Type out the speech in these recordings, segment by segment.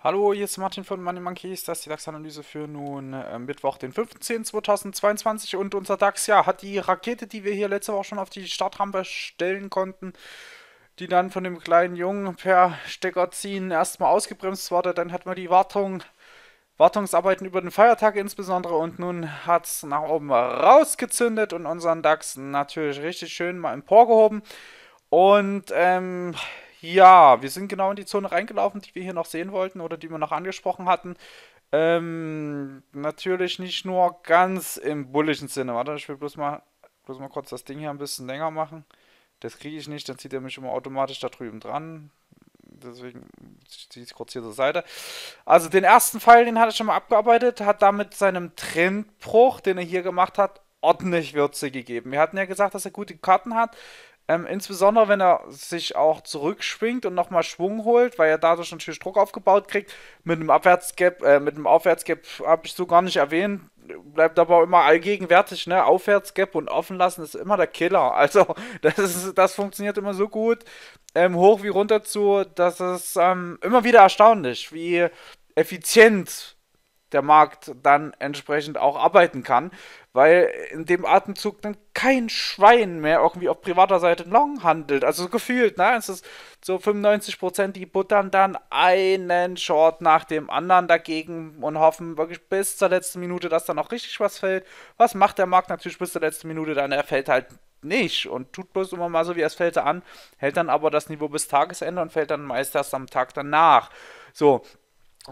Hallo, hier ist Martin von Money Monkeys. Das ist die DAX-Analyse für nun äh, Mittwoch, den 15.10.2022. Und unser DAX, ja, hat die Rakete, die wir hier letzte Woche schon auf die Startrampe stellen konnten, die dann von dem kleinen Jungen per Stecker ziehen, erstmal ausgebremst wurde. Dann hat man die Wartung Wartungsarbeiten über den Feiertag insbesondere und nun hat es nach oben rausgezündet und unseren DAX natürlich richtig schön mal emporgehoben. Und ähm, ja, wir sind genau in die Zone reingelaufen, die wir hier noch sehen wollten oder die wir noch angesprochen hatten. Ähm, natürlich nicht nur ganz im bullischen Sinne. Warte, ich will bloß mal, bloß mal kurz das Ding hier ein bisschen länger machen. Das kriege ich nicht, dann zieht er mich immer automatisch da drüben dran deswegen ziehe ich kurz hier zur Seite. Also den ersten Pfeil, den hat er schon mal abgearbeitet, hat damit seinem Trendbruch, den er hier gemacht hat, ordentlich Würze gegeben. Wir hatten ja gesagt, dass er gute Karten hat. Ähm, insbesondere, wenn er sich auch zurückschwingt und nochmal Schwung holt, weil er dadurch natürlich Druck aufgebaut kriegt. Mit einem Abwärtsgap, äh, mit einem Aufwärtsgap habe ich so gar nicht erwähnt bleibt aber immer allgegenwärtig, ne? Aufwärtsgap und offenlassen ist immer der Killer. Also, das, ist, das funktioniert immer so gut, ähm, hoch wie runter zu. Das ist ähm, immer wieder erstaunlich, wie effizient der Markt dann entsprechend auch arbeiten kann, weil in dem Atemzug dann kein Schwein mehr irgendwie auf privater Seite long handelt. Also gefühlt, ne? Es ist so 95 Prozent, die buttern dann einen Short nach dem anderen dagegen und hoffen wirklich bis zur letzten Minute, dass da noch richtig was fällt. Was macht der Markt natürlich bis zur letzten Minute? Dann er fällt halt nicht und tut bloß immer mal so, wie es fällt an, hält dann aber das Niveau bis Tagesende und fällt dann meist erst am Tag danach. So,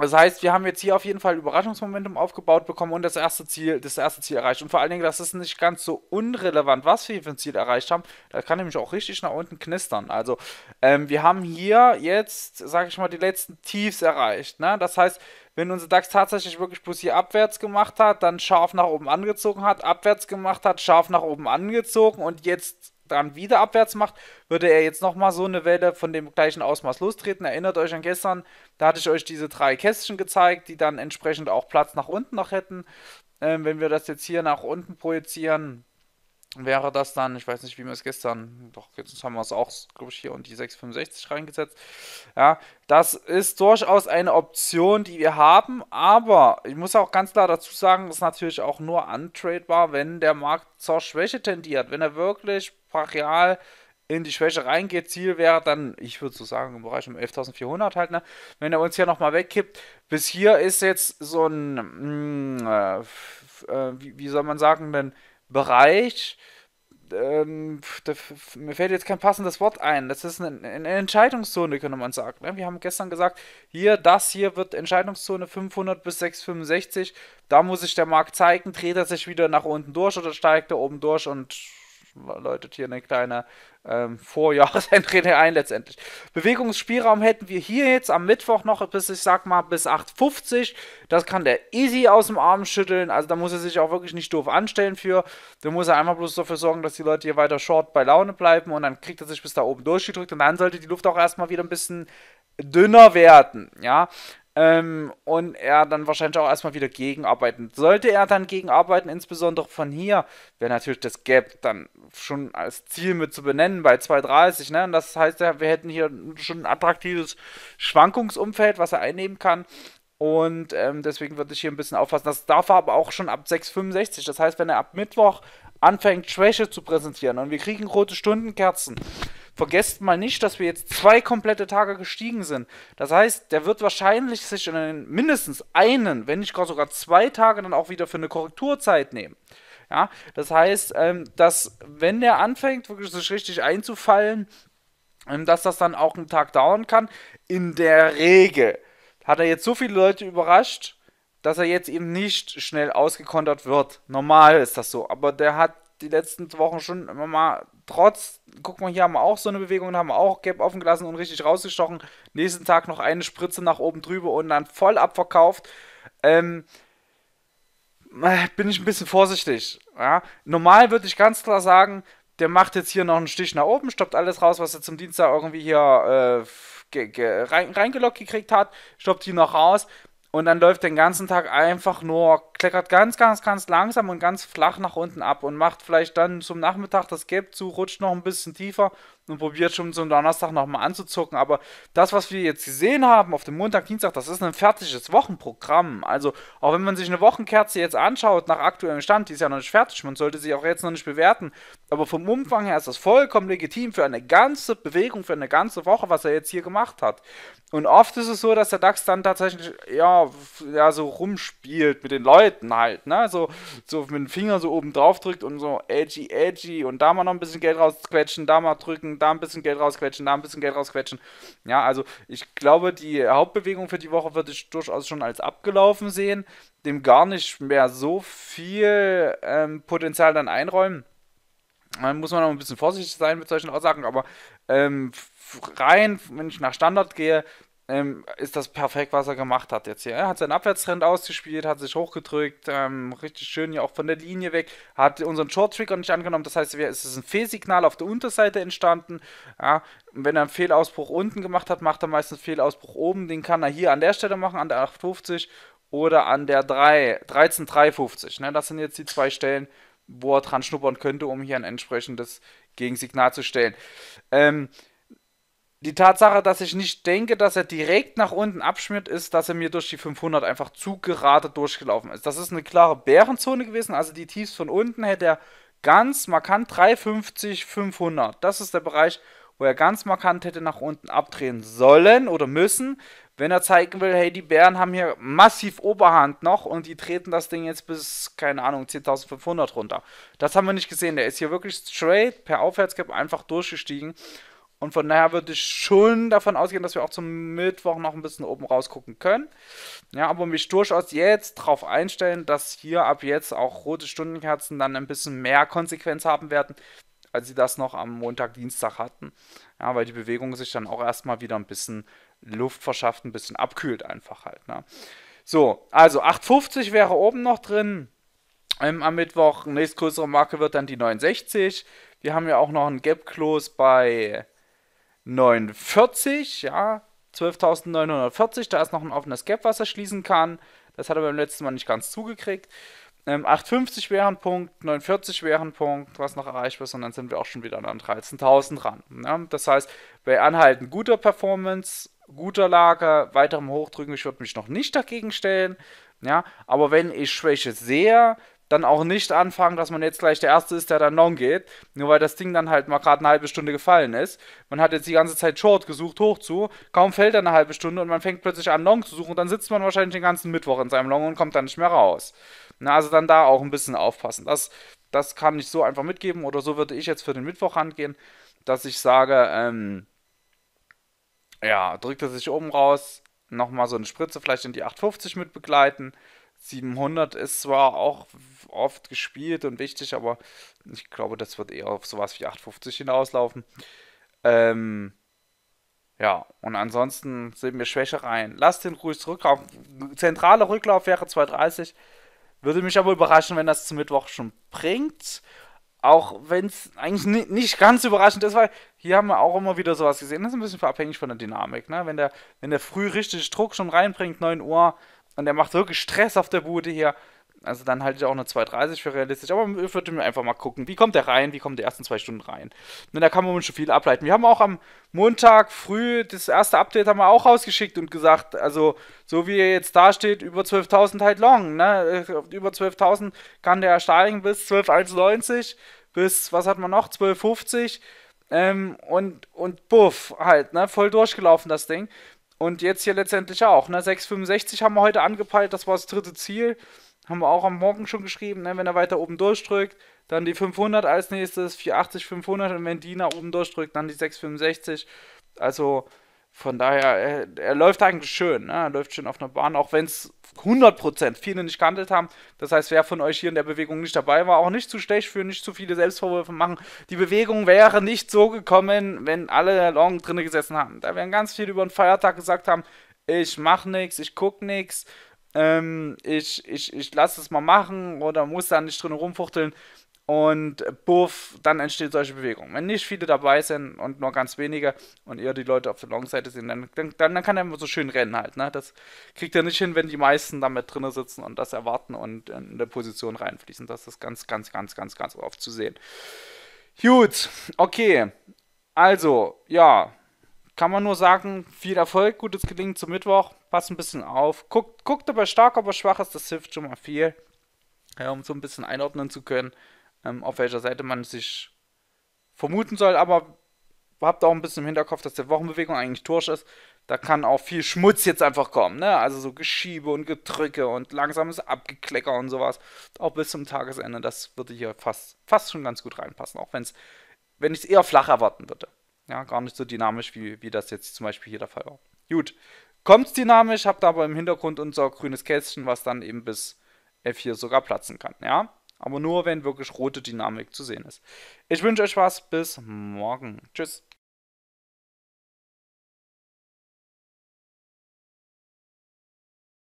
das heißt, wir haben jetzt hier auf jeden Fall Überraschungsmomentum aufgebaut bekommen und das erste Ziel, das erste Ziel erreicht. Und vor allen Dingen, das ist nicht ganz so unrelevant, was wir hier für ein Ziel erreicht haben. Da kann nämlich auch richtig nach unten knistern. Also, ähm, wir haben hier jetzt, sage ich mal, die letzten Tiefs erreicht. Ne? Das heißt, wenn unser DAX tatsächlich wirklich bloß hier abwärts gemacht hat, dann scharf nach oben angezogen hat, abwärts gemacht hat, scharf nach oben angezogen und jetzt dann wieder abwärts macht, würde er jetzt nochmal so eine Welle von dem gleichen Ausmaß lostreten. Erinnert euch an gestern, da hatte ich euch diese drei Kästchen gezeigt, die dann entsprechend auch Platz nach unten noch hätten. Ähm, wenn wir das jetzt hier nach unten projizieren, wäre das dann, ich weiß nicht, wie wir es gestern, doch jetzt haben wir es auch, glaube ich, hier und die 665 reingesetzt. Ja, das ist durchaus eine Option, die wir haben, aber ich muss auch ganz klar dazu sagen, ist natürlich auch nur untradebar, wenn der Markt zur Schwäche tendiert, wenn er wirklich brachial in die Schwäche reingeht, Ziel wäre dann, ich würde so sagen, im Bereich um 11.400 halt, ne? wenn er uns hier nochmal wegkippt, bis hier ist jetzt so ein, mh, mm, äh, äh, wie, wie, soll man sagen, denn Bereich, ähm, da, mir fällt jetzt kein passendes Wort ein. Das ist eine, eine, Entscheidungszone, könnte man sagen. Ne? Wir haben gestern gesagt, hier, das hier wird Entscheidungszone 500 bis 665. Da muss sich der Markt zeigen, dreht er sich wieder nach unten durch oder steigt er oben durch und läutet hier eine kleine ähm, vor Jahresendrede ein letztendlich. Bewegungsspielraum hätten wir hier jetzt am Mittwoch noch bis, ich sag mal, bis 8,50. Das kann der easy aus dem Arm schütteln. Also da muss er sich auch wirklich nicht doof anstellen für. Da muss er einfach bloß dafür sorgen, dass die Leute hier weiter short bei Laune bleiben und dann kriegt er sich bis da oben durchgedrückt und dann sollte die Luft auch erstmal wieder ein bisschen dünner werden. Ja, ähm, und er dann wahrscheinlich auch erstmal wieder gegenarbeiten. Sollte er dann gegenarbeiten, insbesondere von hier, wäre natürlich das Gap dann schon als Ziel mit zu benennen bei 2,30. Ne? Und das heißt, wir hätten hier schon ein attraktives Schwankungsumfeld, was er einnehmen kann. Und ähm, deswegen würde ich hier ein bisschen auffassen. Das darf er aber auch schon ab 6,65. Das heißt, wenn er ab Mittwoch anfängt, Schwäche zu präsentieren und wir kriegen rote Stundenkerzen, vergesst mal nicht, dass wir jetzt zwei komplette Tage gestiegen sind. Das heißt, der wird wahrscheinlich sich in einen, mindestens einen, wenn nicht sogar zwei Tage dann auch wieder für eine Korrekturzeit nehmen. Ja, das heißt, ähm, dass wenn der anfängt, wirklich sich richtig einzufallen, ähm, dass das dann auch einen Tag dauern kann. In der Regel hat er jetzt so viele Leute überrascht, dass er jetzt eben nicht schnell ausgekontert wird. Normal ist das so. Aber der hat die letzten Wochen schon immer mal trotz, guck mal, hier haben wir auch so eine Bewegung, haben wir auch Gap offen gelassen und richtig rausgestochen. Nächsten Tag noch eine Spritze nach oben drüber und dann voll abverkauft. Ähm, äh, bin ich ein bisschen vorsichtig. Ja? Normal würde ich ganz klar sagen, der macht jetzt hier noch einen Stich nach oben, stoppt alles raus, was er zum Dienstag irgendwie hier äh, reingelockt gekriegt hat, stoppt hier noch raus und dann läuft den ganzen Tag einfach nur kleckert ganz, ganz, ganz langsam und ganz flach nach unten ab und macht vielleicht dann zum Nachmittag das Gap zu, rutscht noch ein bisschen tiefer und probiert schon zum Donnerstag nochmal anzuzucken. Aber das, was wir jetzt gesehen haben auf dem Montag, Dienstag, das ist ein fertiges Wochenprogramm. Also auch wenn man sich eine Wochenkerze jetzt anschaut, nach aktuellem Stand, die ist ja noch nicht fertig, man sollte sie auch jetzt noch nicht bewerten. Aber vom Umfang her ist das vollkommen legitim für eine ganze Bewegung, für eine ganze Woche, was er jetzt hier gemacht hat. Und oft ist es so, dass der DAX dann tatsächlich ja, ja so rumspielt mit den Leuten Leuten halt, ne? So, so mit dem Finger so oben drauf drückt und so edgy, edgy und da mal noch ein bisschen Geld rausquetschen, da mal drücken, da ein bisschen Geld rausquetschen, da ein bisschen Geld rausquetschen. Ja, also ich glaube, die Hauptbewegung für die Woche würde ich durchaus schon als abgelaufen sehen, dem gar nicht mehr so viel ähm, Potenzial dann einräumen. Dann ähm, muss man noch ein bisschen vorsichtig sein mit solchen Aussagen, aber ähm, rein, wenn ich nach Standard gehe, ähm, ist das perfekt, was er gemacht hat jetzt hier. Er hat seinen Abwärtstrend ausgespielt, hat sich hochgedrückt, ähm, richtig schön hier auch von der Linie weg, hat unseren Short-Trigger nicht angenommen, das heißt, es ist ein Fehlsignal auf der Unterseite entstanden. Ja, wenn er einen Fehlausbruch unten gemacht hat, macht er meistens einen Fehlausbruch oben, den kann er hier an der Stelle machen, an der 850 oder an der 13350. Ne? Das sind jetzt die zwei Stellen, wo er dran schnuppern könnte, um hier ein entsprechendes Gegensignal zu stellen. Ähm, die Tatsache, dass ich nicht denke, dass er direkt nach unten abschmiert, ist, dass er mir durch die 500 einfach zu gerade durchgelaufen ist. Das ist eine klare Bärenzone gewesen, also die Tiefs von unten hätte er ganz markant 350, 500. Das ist der Bereich, wo er ganz markant hätte nach unten abdrehen sollen oder müssen, wenn er zeigen will, hey, die Bären haben hier massiv Oberhand noch und die treten das Ding jetzt bis, keine Ahnung, 10.500 runter. Das haben wir nicht gesehen. Der ist hier wirklich straight per Aufwärtscap einfach durchgestiegen und von daher würde ich schon davon ausgehen, dass wir auch zum Mittwoch noch ein bisschen oben rausgucken können. Ja, aber mich durchaus jetzt darauf einstellen, dass hier ab jetzt auch rote Stundenkerzen dann ein bisschen mehr Konsequenz haben werden, als sie das noch am Montag, Dienstag hatten. Ja, weil die Bewegung sich dann auch erstmal wieder ein bisschen Luft verschafft, ein bisschen abkühlt einfach halt. Ne? So, also 8,50 wäre oben noch drin. Ähm, am Mittwoch nächstgrößere Marke wird dann die 69. Wir haben ja auch noch einen Gap Close bei 49, ja, 12.940. Da ist noch ein offenes Gap, was er schließen kann. Das hat er beim letzten Mal nicht ganz zugekriegt. Ähm, 850 wäre ein Punkt, 49 wäre ein Punkt, was noch erreichbar ist, und dann sind wir auch schon wieder an 13.000 dran. Ja, das heißt, bei Anhalten guter Performance, guter Lage, weiterem Hochdrücken, ich würde mich noch nicht dagegen stellen. Ja, aber wenn ich Schwäche sehe, dann auch nicht anfangen, dass man jetzt gleich der Erste ist, der dann long geht, nur weil das Ding dann halt mal gerade eine halbe Stunde gefallen ist. Man hat jetzt die ganze Zeit Short gesucht, hoch zu, kaum fällt er eine halbe Stunde und man fängt plötzlich an, long zu suchen und dann sitzt man wahrscheinlich den ganzen Mittwoch in seinem Long und kommt dann nicht mehr raus. Na, also dann da auch ein bisschen aufpassen. Das, das kann ich so einfach mitgeben oder so würde ich jetzt für den Mittwoch rangehen, dass ich sage, ähm, ja, drückt er sich oben raus, nochmal so eine Spritze vielleicht in die 850 mit begleiten 700 ist zwar auch oft gespielt und wichtig, aber ich glaube, das wird eher auf sowas wie 850 hinauslaufen. Ähm, ja, und ansonsten sind wir Schwäche rein. Lasst den ruhig Rücklauf. Zentraler Rücklauf wäre 230. Würde mich aber überraschen, wenn das zum Mittwoch schon bringt. Auch wenn es eigentlich nicht ganz überraschend ist, weil hier haben wir auch immer wieder sowas gesehen. Das ist ein bisschen abhängig von der Dynamik. Ne? Wenn, der, wenn der früh richtig Druck schon reinbringt, 9 Uhr, und der macht wirklich Stress auf der Bude hier. Also dann halte ich auch eine 2,30 für realistisch. Aber ich würde mir einfach mal gucken, wie kommt der rein, wie kommen die ersten zwei Stunden rein. Und ne, da kann man schon viel ableiten. Wir haben auch am Montag früh das erste Update haben wir auch rausgeschickt und gesagt, also so wie er jetzt da steht, über 12.000 halt long. Ne? Äh, über 12.000 kann der steigen bis 12,91, bis, was hat man noch, 12,50. Ähm, und, und buff, halt, ne? voll durchgelaufen das Ding. Und jetzt hier letztendlich auch. Ne? 6,65 haben wir heute angepeilt, das war das dritte Ziel. Haben wir auch am Morgen schon geschrieben, ne? wenn er weiter oben durchdrückt, dann die 500 als nächstes, 480, 500 und wenn die nach oben durchdrückt, dann die 665. Also von daher, er, äh, er läuft eigentlich schön. Ne? Er läuft schön auf einer Bahn, auch wenn es 100% viele nicht gehandelt haben. Das heißt, wer von euch hier in der Bewegung nicht dabei war, auch nicht zu schlecht für nicht zu viele Selbstvorwürfe machen. Die Bewegung wäre nicht so gekommen, wenn alle Long drinne gesessen haben. Da wären ganz viele über den Feiertag gesagt haben, ich mach nichts, ich guck nichts, ähm, ich, ich, ich lass es mal machen oder muss da nicht drin rumfuchteln und buff, dann entsteht solche Bewegung. Wenn nicht viele dabei sind und nur ganz wenige und eher die Leute auf der Long-Seite sind, dann, dann, dann kann er immer so schön rennen halt. Ne? Das kriegt er nicht hin, wenn die meisten damit drin sitzen und das erwarten und in der Position reinfließen. Das ist ganz, ganz, ganz, ganz, ganz oft zu sehen. Gut, okay. Also, ja, kann man nur sagen, viel Erfolg, gutes Gelingen zum Mittwoch. Passt ein bisschen auf. Guckt, guckt, ob stark, aber schwach ist. Das hilft schon mal viel, ja, um so ein bisschen einordnen zu können ähm, auf welcher Seite man sich vermuten soll. Aber habt auch ein bisschen im Hinterkopf, dass der Wochenbewegung eigentlich Torsch ist. Da kann auch viel Schmutz jetzt einfach kommen. Ne? Also so Geschiebe und Gedrücke und langsames Abgeklecker und sowas. Auch bis zum Tagesende. Das würde hier fast, fast schon ganz gut reinpassen. Auch wenn's, wenn ich es eher flach erwarten würde. Ja, gar nicht so dynamisch, wie, wie das jetzt zum Beispiel hier der Fall war. Gut, kommt's dynamisch, habt aber im Hintergrund unser grünes Kästchen, was dann eben bis F4 sogar platzen kann. Ja, aber nur, wenn wirklich rote Dynamik zu sehen ist. Ich wünsche euch was. Bis morgen. Tschüss.